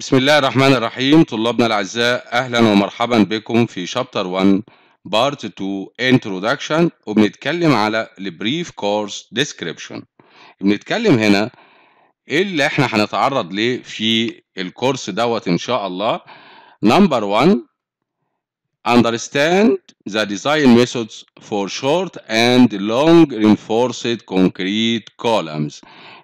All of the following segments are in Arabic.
بسم الله الرحمن الرحيم طلابنا الأعزاء أهلا ومرحبا بكم في شابتر 1 بارت 2 انترودكشن وبنتكلم على البريف كورس ديسكريبشن بنتكلم هنا إيه اللي احنا هنتعرض ليه في الكورس دوت إن شاء الله نمبر 1 understand the design methods for short and long reinforced concrete columns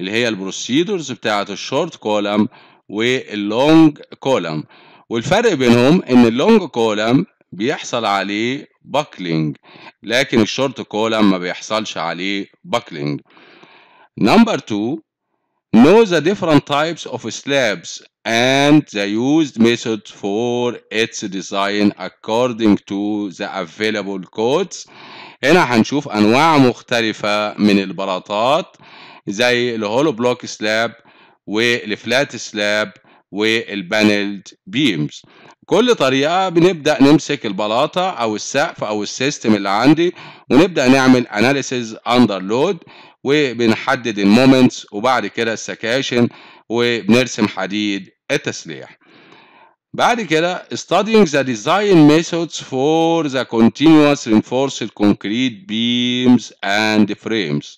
اللي هي البروسيدورز بتاعة الشورت كولم واللونج كولم والفرق بينهم ان اللونج كولم بيحصل عليه باكلينج لكن الشورت كولم ما بيحصلش عليه باكلينج نمبر 2 know the different types of slabs and the used method for its design according to the available codes هنا هنشوف انواع مختلفة من البلاطات زي الهولو بلوك سلاب والفلات سلاب والبانلد بيمز كل طريقة بنبدأ نمسك البلاطة أو السقف أو السيستم اللي عندي ونبدأ نعمل أناليسيز أندر لود وبنحدد المومنتس وبعد كده السكاشن وبنرسم حديد التسليح بعد كده studying the design methods for the continuous reinforced concrete beams and frames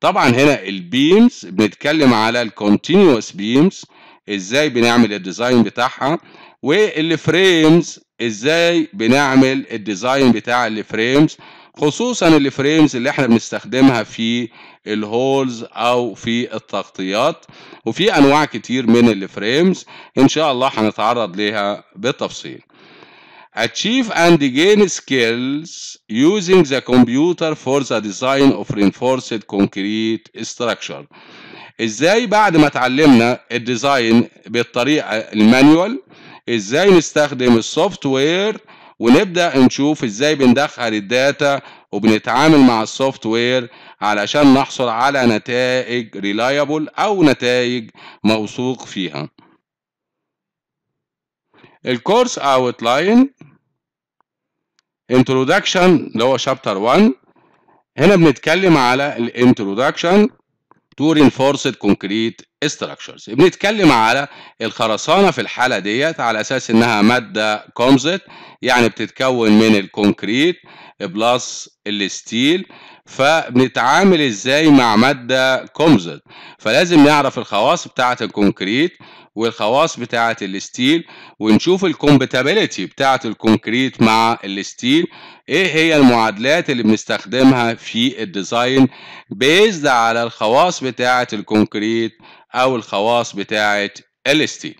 طبعا هنا البيمز بنتكلم على الكونتينوس بيمز ازاي بنعمل الديزاين بتاعها والفريمز ازاي بنعمل الديزاين بتاع الفريمز خصوصا الفريمز اللي احنا بنستخدمها في الهولز او في التغطيات وفي انواع كتير من الفريمز ان شاء الله هنتعرض ليها بالتفصيل achieve and gain skills using the computer for the design of reinforced concrete structure ازاي بعد ما اتعلمنا الديزاين بالطريقه المانيوال ازاي نستخدم السوفت وير ونبدا نشوف ازاي بندخل الداتا وبنتعامل مع السوفت وير علشان نحصل على نتائج ريلايبل او نتائج موثوق فيها الكورس اوتلاين انترودكشن اللي هو شابتر 1 هنا بنتكلم على الانترودكشن تو رينفورسد كونكريت استراكشرز بنتكلم على الخرسانه في الحاله ديت على اساس انها ماده كومزيت يعني بتتكون من الكونكريت بلس الستيل فبنتعامل ازاي مع ماده كومزت فلازم نعرف الخواص بتاعه الكونكريت والخواص بتاعه الستيل ونشوف الكومباتيبيليتي بتاعه الكونكريت مع الستيل ايه هي المعادلات اللي بنستخدمها في الديزاين بيزد على الخواص بتاعه الكونكريت او الخواص بتاعه الستيل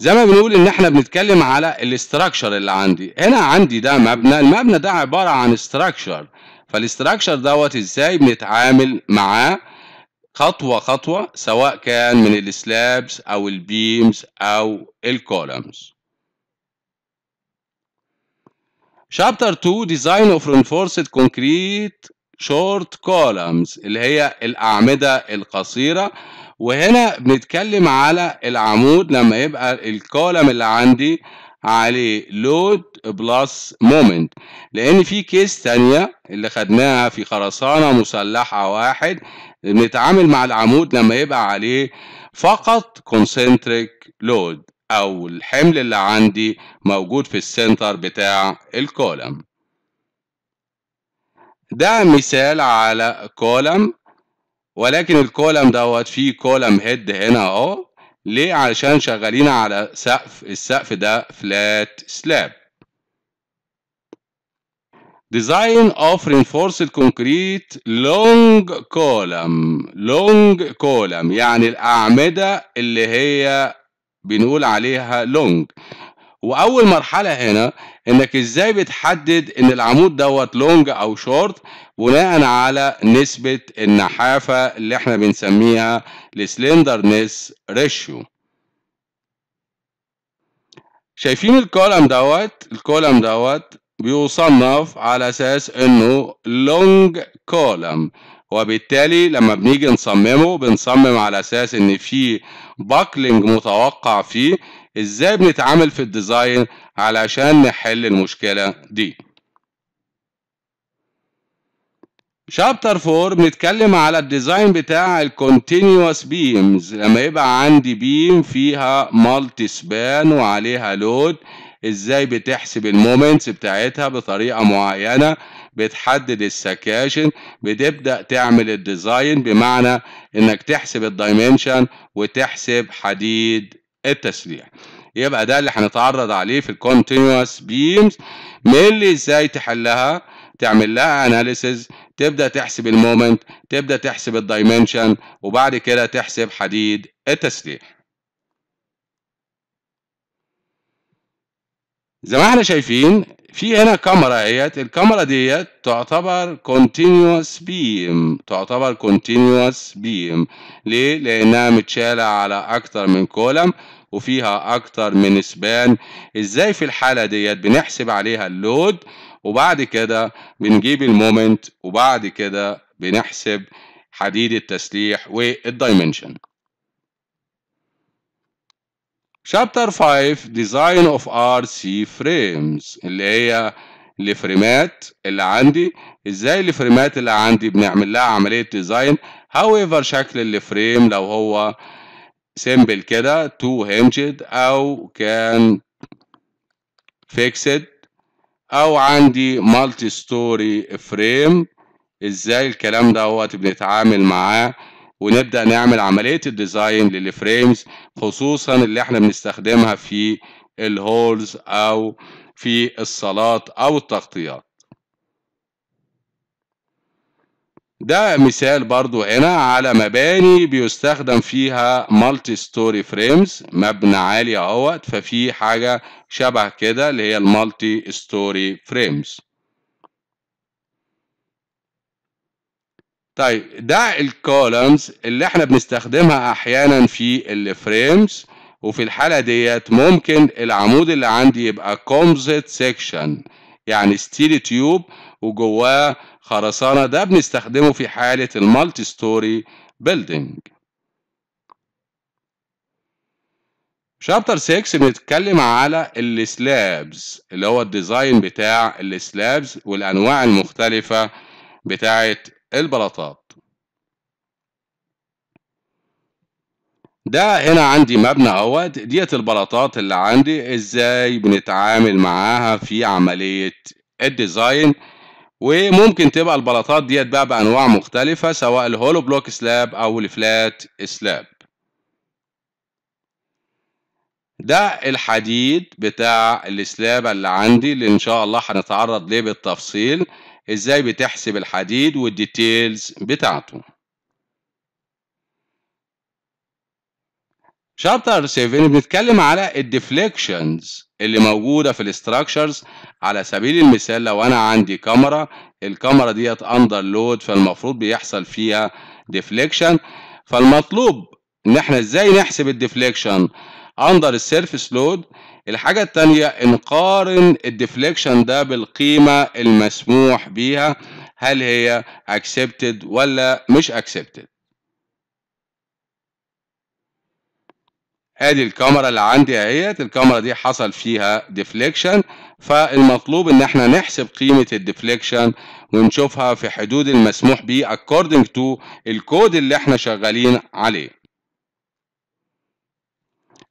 زي ما بنقول ان احنا بنتكلم على الاستراكشر اللي عندي هنا عندي ده مبنى المبنى ده عباره عن استراكشر فالاستراكشر دوت ازاي بنتعامل معاه خطوه خطوه سواء كان من السلابس او البيمز او الكولمز شابتر 2 ديزاين اوف reinforced كونكريت شورت كولمز اللي هي الأعمدة القصيرة وهنا بنتكلم على العمود لما يبقى الكولم اللي عندي عليه لود بلس مومنت لان في كيس تانية اللي خدناها في خرسانة مسلحة واحد بنتعامل مع العمود لما يبقى عليه فقط كونسنتريك لود او الحمل اللي عندي موجود في السنتر بتاع الكولم ده مثال على كولم ولكن الكولم دوت فيه كولم هيد هنا اهو ليه علشان شغالين على سقف السقف ده فلات سلاب design of reinforced concrete long column long column يعني الأعمدة اللي هي بنقول عليها long واول مرحله هنا انك ازاي بتحدد ان العمود دوت لونج او شورت بناء على نسبه النحافه اللي احنا بنسميها السلندرنس ريشيو شايفين الكولم دوت الكولم دوت بيصنف على اساس انه لونج كولم وبالتالي لما بنيجي نصممه بنصمم على اساس ان في باكلينج متوقع فيه ازاي بنتعامل في الديزاين علشان نحل المشكلة دي شابتر 4 بنتكلم على الديزاين بتاع الكونتينوس بيمز لما يبقى عندي بيم فيها مالتي سبان وعليها لود ازاي بتحسب المومنتس بتاعتها بطريقه معينه بتحدد السكاشن بتبدا تعمل الديزاين بمعنى انك تحسب الدايمنشن وتحسب حديد التسريع يبقى ده اللي هنتعرض عليه في الكونتينوس بيمز اللي ازاي تحلها تعمل لها اناليسز تبدا تحسب المومنت تبدا تحسب الدايمنشن وبعد كده تحسب حديد التسريع زي ما احنا شايفين في هنا كاميرا اهيت الكاميرا ديت تعتبر continuous beam تعتبر continuous beam ليه؟ لأنها متشالة على أكتر من كولم وفيها أكتر من سبان إزاي في الحالة ديت بنحسب عليها اللود وبعد كده بنجيب المومنت وبعد كده بنحسب حديد التسليح والدايمنشن شابتر 5 ديزاين اوف ار سي فريمز اللي هي الفريمات اللي عندي ازاي الفريمات اللي عندي بنعمل لها عمليه ديزاين ايفر شكل الفريم لو هو سيمبل كده تو هنجد او كان فيكسد او عندي مالتي ستوري فريم ازاي الكلام دوت بنتعامل معاه ونبدأ نعمل عملية الديزاين للفريمز خصوصا اللي احنا بنستخدمها في الهولز أو في الصالات أو التغطيات ده مثال برضو هنا على مباني بيستخدم فيها مالتي ستوري فريمز مبنى عالي اهوت ففي حاجة شبه كده اللي هي المالتي ستوري فريمز طيب ده الكولمز اللي احنا بنستخدمها احيانا في الفريمز وفي الحالة ديت ممكن العمود اللي عندي يبقى كومزيت سيكشن يعني ستيل تيوب وجواه خرسانة ده بنستخدمه في حالة المالتي ستوري بيلدينج شابتر 6 بنتكلم على السلابز اللي هو الديزاين بتاع السلابز والانواع المختلفه بتاعت البلاطات ده هنا عندي مبنى اهوت ديت البلاطات اللي عندي ازاي بنتعامل معاها في عملية الديزاين وممكن تبقى البلاطات ديت بقى بانواع مختلفة سواء الهولو بلوك سلاب او الفلات سلاب ده الحديد بتاع السلاب اللي عندي اللي ان شاء الله هنتعرض ليه بالتفصيل ازاي بتحسب الحديد والديتيلز بتاعته شابتر 7 بنتكلم على الديفليكشنز اللي موجوده في الاستراكشرز على سبيل المثال لو انا عندي كاميرا الكاميرا ديت اندر لود فالمفروض بيحصل فيها ديفليكشن فالمطلوب ان احنا ازاي نحسب الديفليكشن اندر السيرفيس لود الحاجة التانية نقارن الديفليكشن ده بالقيمة المسموح بيها هل هي accepted ولا مش accepted ادي الكاميرا اللي عندي اهيت الكاميرا دي حصل فيها ديفليكشن فالمطلوب ان احنا نحسب قيمة الديفليكشن ونشوفها في حدود المسموح بيه according to الكود اللي احنا شغالين عليه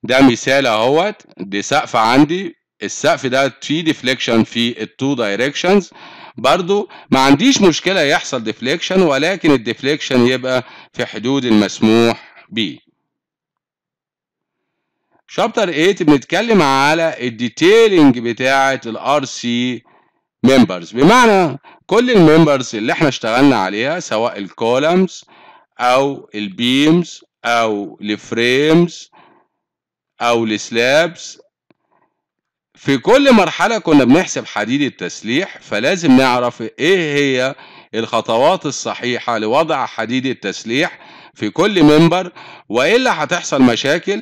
ده مثال اهوت دي سقف عندي السقف ده في ديفليكشن في التو دايركشنز برضو ما عنديش مشكلة يحصل ديفليكشن ولكن الديفليكشن يبقى في حدود المسموح بيه شابتر 8 بنتكلم على الديتيلنج بتاعة الار سي ممبرز بمعنى كل الممبرز اللي احنا اشتغلنا عليها سواء الكولمز او البيمز او الفريمز أو السلابس في كل مرحلة كنا بنحسب حديد التسليح فلازم نعرف إيه هي الخطوات الصحيحة لوضع حديد التسليح في كل منبر وإلا هتحصل مشاكل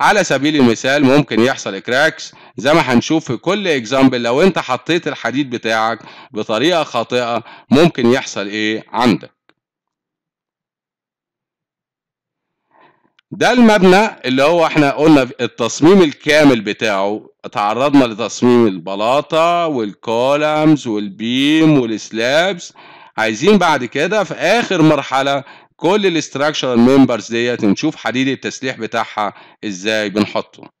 على سبيل المثال ممكن يحصل كراكس زي ما هنشوف في كل اكزامبل لو انت حطيت الحديد بتاعك بطريقه خاطئه ممكن يحصل ايه عندك ده المبنى اللي هو احنا قلنا التصميم الكامل بتاعه تعرضنا لتصميم البلاطة والكولمز والبيم والسلابس عايزين بعد كده في اخر مرحلة كل الاستراكشرال ممبرز ديت نشوف حديد التسليح بتاعها ازاي بنحطه